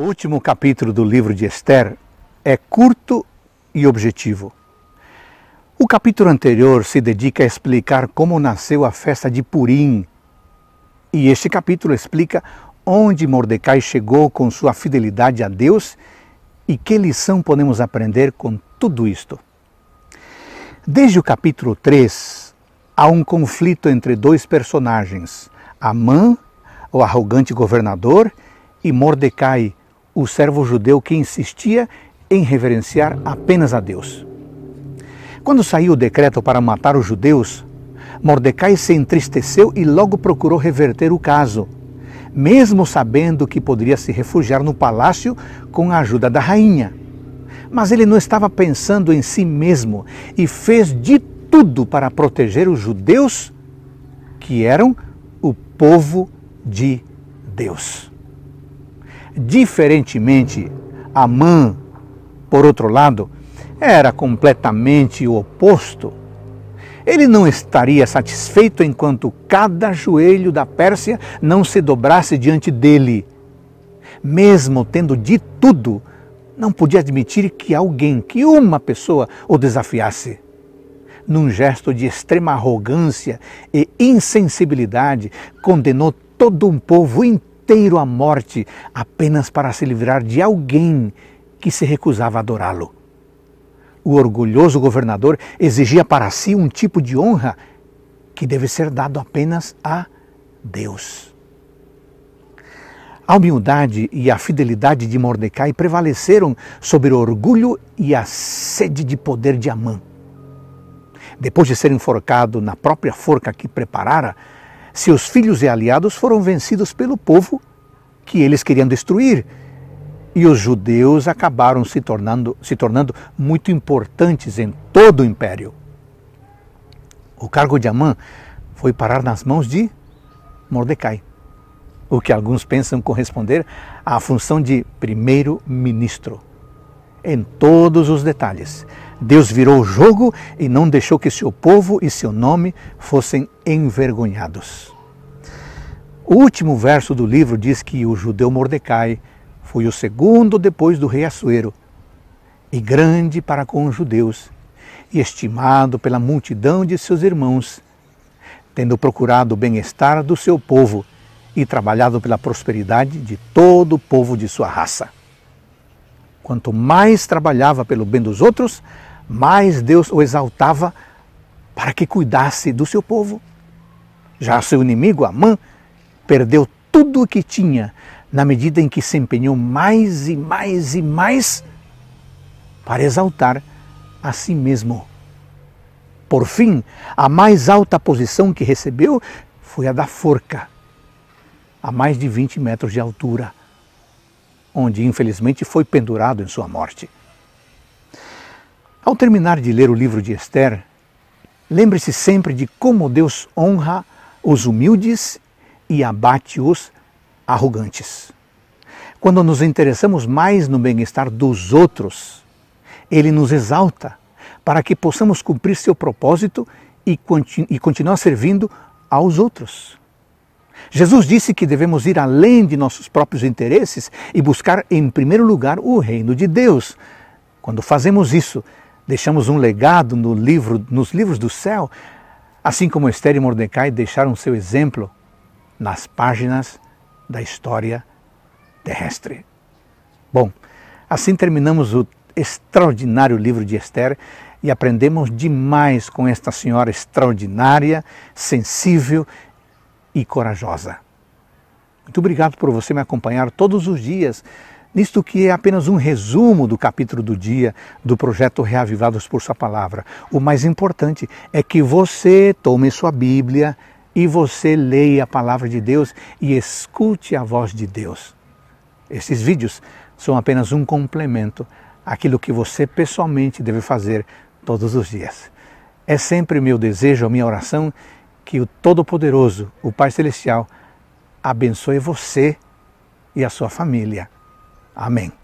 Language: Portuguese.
O último capítulo do livro de Esther é curto e objetivo. O capítulo anterior se dedica a explicar como nasceu a festa de Purim. E este capítulo explica onde Mordecai chegou com sua fidelidade a Deus e que lição podemos aprender com tudo isto. Desde o capítulo 3, há um conflito entre dois personagens, Amã, o arrogante governador, e Mordecai, o servo judeu que insistia em reverenciar apenas a Deus. Quando saiu o decreto para matar os judeus, Mordecai se entristeceu e logo procurou reverter o caso, mesmo sabendo que poderia se refugiar no palácio com a ajuda da rainha. Mas ele não estava pensando em si mesmo e fez de tudo para proteger os judeus, que eram o povo de Deus. Diferentemente, Amã, por outro lado, era completamente o oposto. Ele não estaria satisfeito enquanto cada joelho da Pérsia não se dobrasse diante dele. Mesmo tendo de tudo, não podia admitir que alguém, que uma pessoa, o desafiasse. Num gesto de extrema arrogância e insensibilidade, condenou todo um povo inteiro inteiro à morte apenas para se livrar de alguém que se recusava a adorá-lo. O orgulhoso governador exigia para si um tipo de honra que deve ser dado apenas a Deus. A humildade e a fidelidade de Mordecai prevaleceram sobre o orgulho e a sede de poder de Amã. Depois de ser enforcado na própria forca que preparara, seus filhos e aliados foram vencidos pelo povo que eles queriam destruir. E os judeus acabaram se tornando, se tornando muito importantes em todo o império. O cargo de Amã foi parar nas mãos de Mordecai, o que alguns pensam corresponder à função de primeiro-ministro, em todos os detalhes. Deus virou o jogo e não deixou que seu povo e seu nome fossem envergonhados. O último verso do livro diz que o judeu Mordecai foi o segundo depois do rei Assuero, e grande para com os judeus, e estimado pela multidão de seus irmãos, tendo procurado o bem-estar do seu povo e trabalhado pela prosperidade de todo o povo de sua raça. Quanto mais trabalhava pelo bem dos outros, mais Deus o exaltava para que cuidasse do seu povo. Já seu inimigo, Amã, perdeu tudo o que tinha na medida em que se empenhou mais e mais e mais para exaltar a si mesmo. Por fim, a mais alta posição que recebeu foi a da forca, a mais de 20 metros de altura, onde infelizmente foi pendurado em sua morte. Ao terminar de ler o livro de Esther, lembre-se sempre de como Deus honra os humildes e abate os arrogantes. Quando nos interessamos mais no bem-estar dos outros, ele nos exalta para que possamos cumprir seu propósito e, continu e continuar servindo aos outros. Jesus disse que devemos ir além de nossos próprios interesses e buscar em primeiro lugar o reino de Deus. Quando fazemos isso, deixamos um legado no livro, nos livros do céu, assim como Esther e Mordecai deixaram seu exemplo nas páginas da história terrestre. Bom, assim terminamos o extraordinário livro de Esther e aprendemos demais com esta senhora extraordinária, sensível e corajosa. Muito obrigado por você me acompanhar todos os dias nisto que é apenas um resumo do capítulo do dia do projeto Reavivados por Sua Palavra. O mais importante é que você tome sua Bíblia e você leia a palavra de Deus e escute a voz de Deus. Esses vídeos são apenas um complemento àquilo que você pessoalmente deve fazer todos os dias. É sempre meu desejo, a minha oração, que o Todo-Poderoso, o Pai Celestial, abençoe você e a sua família. Amém.